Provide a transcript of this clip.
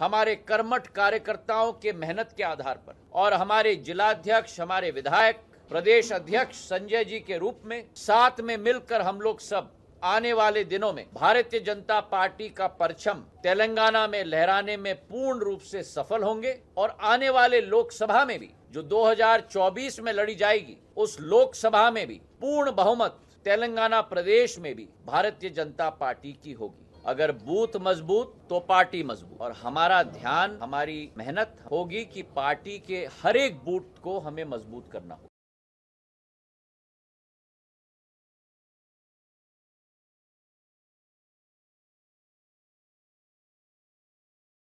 हमारे कर्मठ कार्यकर्ताओं के मेहनत के आधार पर और हमारे जिलाध्यक्ष हमारे विधायक प्रदेश अध्यक्ष संजय जी के रूप में साथ में मिलकर हम लोग सब आने वाले दिनों में भारतीय जनता पार्टी का परचम तेलंगाना में लहराने में पूर्ण रूप से सफल होंगे और आने वाले लोकसभा में भी जो 2024 में लड़ी जाएगी उस लोकसभा में भी पूर्ण बहुमत तेलंगाना प्रदेश में भी भारतीय जनता पार्टी की होगी अगर बूथ मजबूत तो पार्टी मजबूत और हमारा ध्यान हमारी मेहनत होगी कि पार्टी के हर एक बूथ को हमें मजबूत करना होगा